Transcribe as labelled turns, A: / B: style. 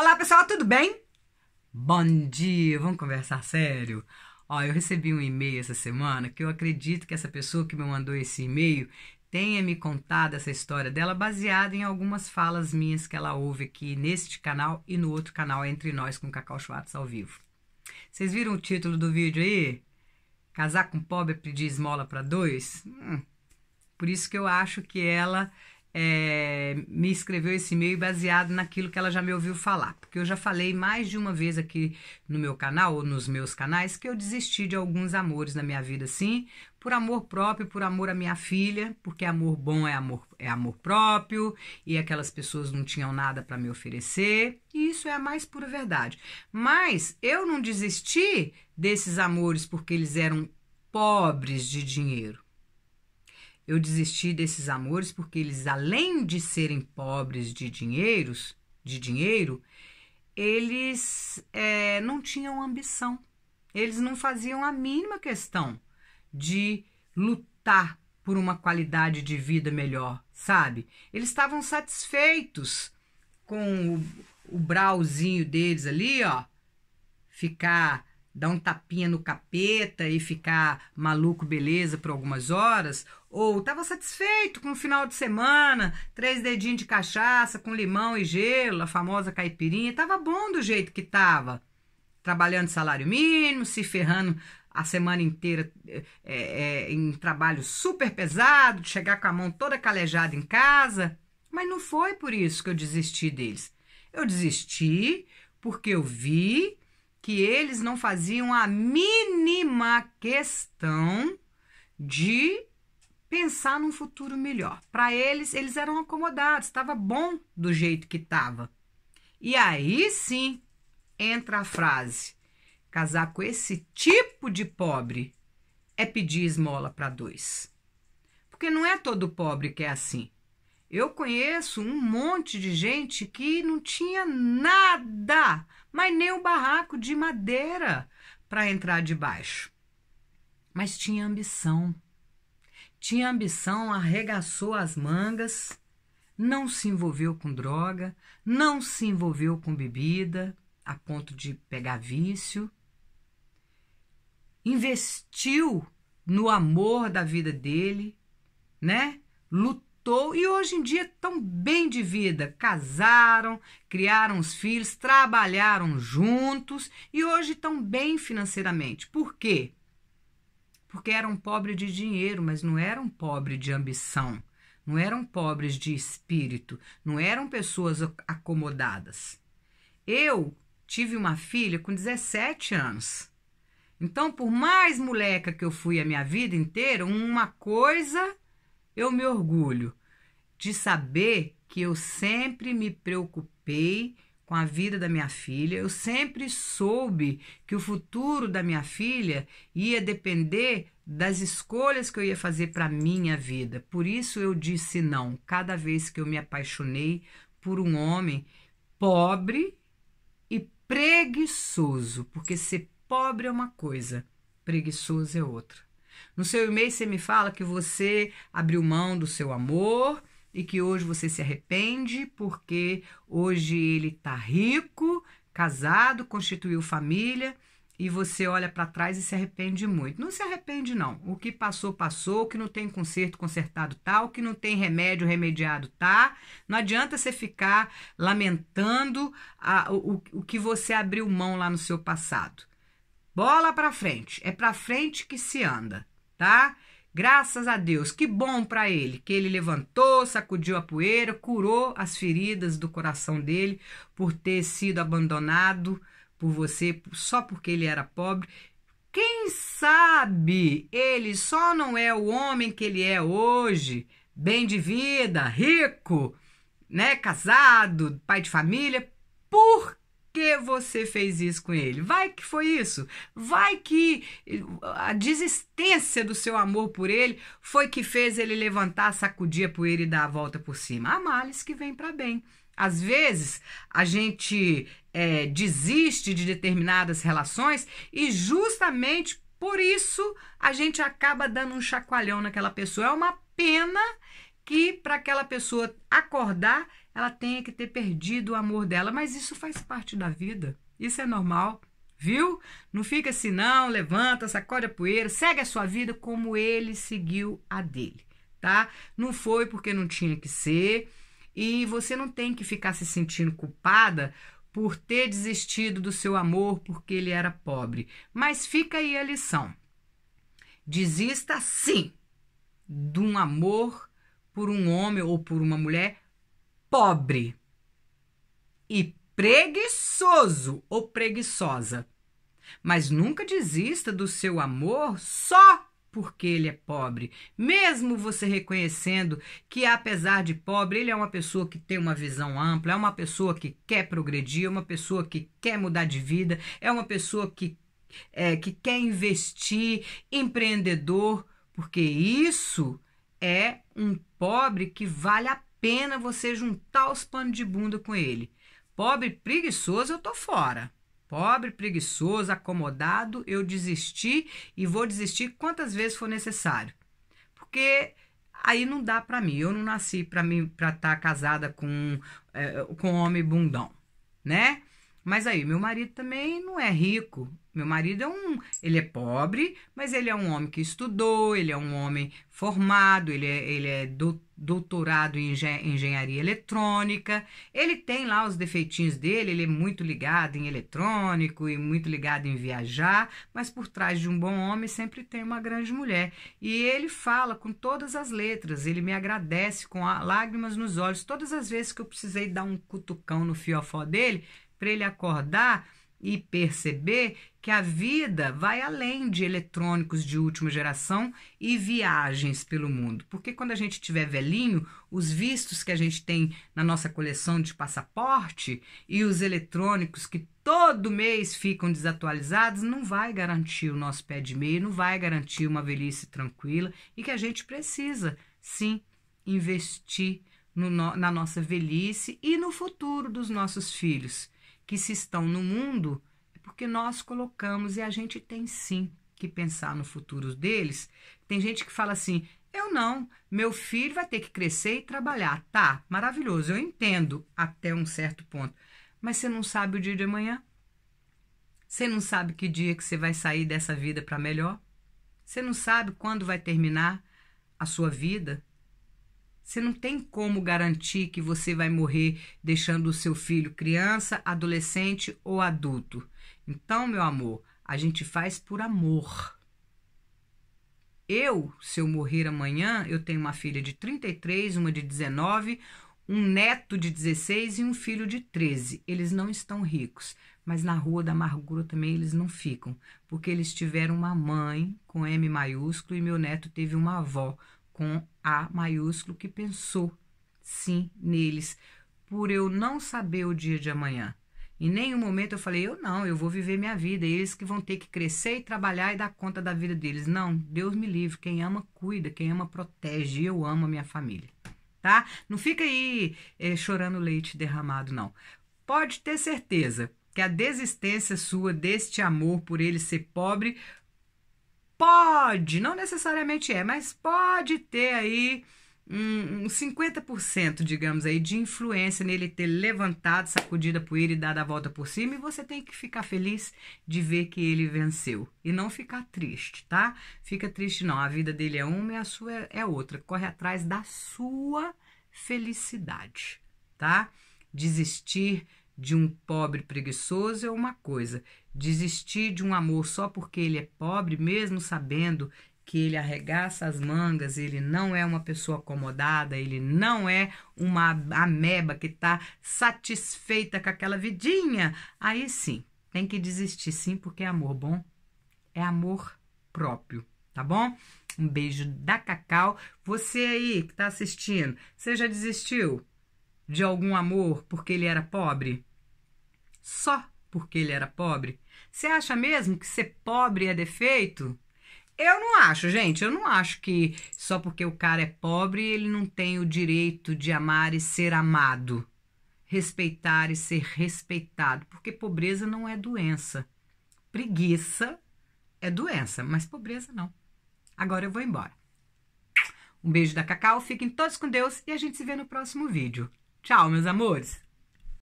A: Olá pessoal, tudo bem? Bom dia, vamos conversar sério? Ó, eu recebi um e-mail essa semana que eu acredito que essa pessoa que me mandou esse e-mail tenha me contado essa história dela baseada em algumas falas minhas que ela ouve aqui neste canal e no outro canal Entre Nós com Cacau Schwartz ao vivo. Vocês viram o título do vídeo aí? Casar com pobre pedir esmola para dois? Hum. Por isso que eu acho que ela é, me escreveu esse e-mail baseado naquilo que ela já me ouviu falar. Porque eu já falei mais de uma vez aqui no meu canal, ou nos meus canais, que eu desisti de alguns amores na minha vida, sim, por amor próprio, por amor à minha filha, porque amor bom é amor, é amor próprio, e aquelas pessoas não tinham nada para me oferecer, e isso é a mais pura verdade. Mas eu não desisti desses amores porque eles eram pobres de dinheiro. Eu desisti desses amores porque eles, além de serem pobres de dinheiros, de dinheiro, eles é, não tinham ambição. Eles não faziam a mínima questão de lutar por uma qualidade de vida melhor, sabe? Eles estavam satisfeitos com o, o brauzinho deles ali, ó, ficar dar um tapinha no capeta e ficar maluco, beleza, por algumas horas, ou estava satisfeito com o final de semana, três dedinhos de cachaça com limão e gelo, a famosa caipirinha, estava bom do jeito que estava, trabalhando salário mínimo, se ferrando a semana inteira é, é, em trabalho super pesado, de chegar com a mão toda calejada em casa, mas não foi por isso que eu desisti deles. Eu desisti porque eu vi que eles não faziam a mínima questão de pensar num futuro melhor. Para eles, eles eram acomodados, estava bom do jeito que estava. E aí sim entra a frase: casar com esse tipo de pobre é pedir esmola para dois. Porque não é todo pobre que é assim. Eu conheço um monte de gente que não tinha nada, mas nem um barraco de madeira para entrar debaixo. Mas tinha ambição. Tinha ambição, arregaçou as mangas, não se envolveu com droga, não se envolveu com bebida a ponto de pegar vício. Investiu no amor da vida dele, né? Lutou e hoje em dia estão bem de vida. Casaram, criaram os filhos, trabalharam juntos e hoje estão bem financeiramente. Por quê? Porque eram pobres de dinheiro, mas não eram pobres de ambição, não eram pobres de espírito, não eram pessoas acomodadas. Eu tive uma filha com 17 anos. Então, por mais moleca que eu fui a minha vida inteira, uma coisa eu me orgulho de saber que eu sempre me preocupei com a vida da minha filha, eu sempre soube que o futuro da minha filha ia depender das escolhas que eu ia fazer para minha vida. Por isso eu disse não cada vez que eu me apaixonei por um homem pobre e preguiçoso, porque ser pobre é uma coisa, preguiçoso é outra. No seu e-mail você me fala que você abriu mão do seu amor e que hoje você se arrepende porque hoje ele está rico, casado, constituiu família e você olha para trás e se arrepende muito. Não se arrepende não. O que passou passou, o que não tem conserto consertado tá, o que não tem remédio remediado tá. Não adianta você ficar lamentando a, o, o que você abriu mão lá no seu passado. Bola para frente, é para frente que se anda, tá? Graças a Deus, que bom para ele que ele levantou, sacudiu a poeira, curou as feridas do coração dele por ter sido abandonado por você só porque ele era pobre. Quem sabe ele só não é o homem que ele é hoje, bem de vida, rico, né, casado, pai de família, por que você fez isso com ele? Vai que foi isso? Vai que eh, a desistência do seu amor por ele foi que fez ele levantar, sacudir a poeira e dar a volta por cima. Há males que vem para bem. Às vezes a gente é, desiste de determinadas relações e justamente por isso a gente acaba dando um chacoalhão naquela pessoa. É uma pena que para aquela pessoa acordar ela tenha que ter perdido o amor dela, mas isso faz parte da vida, isso é normal, viu? Não fica assim, não, levanta, sacode a poeira, segue a sua vida como ele seguiu a dele, tá? Não foi porque não tinha que ser, e você não tem que ficar se sentindo culpada por ter desistido do seu amor porque ele era pobre. Mas fica aí a lição. Desista sim de um amor por um homem ou por uma mulher pobre e preguiçoso ou preguiçosa. Mas nunca desista do seu amor só porque ele é pobre, mesmo você reconhecendo que, apesar de pobre, ele é uma pessoa que tem uma visão ampla, é uma pessoa que quer progredir, é uma pessoa que quer mudar de vida, é uma pessoa que, é, que quer investir, empreendedor, porque isso é um pobre que vale a pena você juntar os panos de bunda com ele. Pobre preguiçoso, eu tô fora. Pobre, preguiçoso, acomodado, eu desisti e vou desistir quantas vezes for necessário. Porque aí não dá para mim. Eu não nasci para mim para estar tá casada com é, com homem bundão, né? Mas aí, meu marido também não é rico. Meu marido é um. Ele é pobre, mas ele é um homem que estudou, ele é um homem formado, ele é, ele é doutorado em engenharia eletrônica. Ele tem lá os defeitinhos dele, ele é muito ligado em eletrônico e muito ligado em viajar, mas por trás de um bom homem sempre tem uma grande mulher. E ele fala com todas as letras, ele me agradece com lágrimas nos olhos. Todas as vezes que eu precisei dar um cutucão no fiofó dele, para ele acordar e perceber que a vida vai além de eletrônicos de última geração e viagens pelo mundo. Porque quando a gente tiver velhinho, os vistos que a gente tem na nossa coleção de passaporte e os eletrônicos que todo mês ficam desatualizados não vai garantir o nosso pé de meia, não vai garantir uma velhice tranquila e que a gente precisa, sim, investir no, na nossa velhice e no futuro dos nossos filhos que se estão no mundo é porque nós colocamos e a gente tem sim que pensar no futuro deles. Tem gente que fala assim: eu não, meu filho vai ter que crescer e trabalhar. Tá, maravilhoso, eu entendo até um certo ponto. Mas você não sabe o dia de amanhã? Você não sabe que dia que você vai sair dessa vida para melhor? Você não sabe quando vai terminar a sua vida? Você não tem como garantir que você vai morrer deixando o seu filho criança, adolescente ou adulto. Então, meu amor, a gente faz por amor. Eu, se eu morrer amanhã, eu tenho uma filha de 33, uma de 19, um neto de 16 e um filho de 13. Eles não estão ricos, mas na rua da amargura também eles não ficam, porque eles tiveram uma mãe com M maiúsculo e meu neto teve uma avó com A maiúsculo que pensou sim neles, por eu não saber o dia de amanhã. Em nenhum momento eu falei, eu não, eu vou viver minha vida, é eles que vão ter que crescer e trabalhar e dar conta da vida deles. Não, Deus me livre, quem ama cuida, quem ama protege, eu amo a minha família, tá? Não fica aí é, chorando leite derramado, não. Pode ter certeza que a desistência sua deste amor por ele ser pobre pode, não necessariamente é, mas pode ter aí um, um 50%, digamos aí, de influência nele ter levantado, sacudido a poeira e dado a volta por cima, e você tem que ficar feliz de ver que ele venceu. E não ficar triste, tá? Fica triste não, a vida dele é uma e a sua é, é outra. Corre atrás da sua felicidade, tá? Desistir de um pobre preguiçoso é uma coisa, Desistir de um amor só porque ele é pobre, mesmo sabendo que ele arregaça as mangas, ele não é uma pessoa acomodada, ele não é uma ameba que está satisfeita com aquela vidinha. Aí sim, tem que desistir sim, porque é amor bom, é amor próprio, tá bom? Um beijo da Cacau. Você aí que está assistindo, você já desistiu de algum amor porque ele era pobre? Só porque ele era pobre? Você acha mesmo que ser pobre é defeito? Eu não acho, gente. Eu não acho que só porque o cara é pobre ele não tem o direito de amar e ser amado, respeitar e ser respeitado, porque pobreza não é doença. Preguiça é doença, mas pobreza não. Agora eu vou embora. Um beijo da Cacau, fiquem todos com Deus e a gente se vê no próximo vídeo. Tchau, meus amores!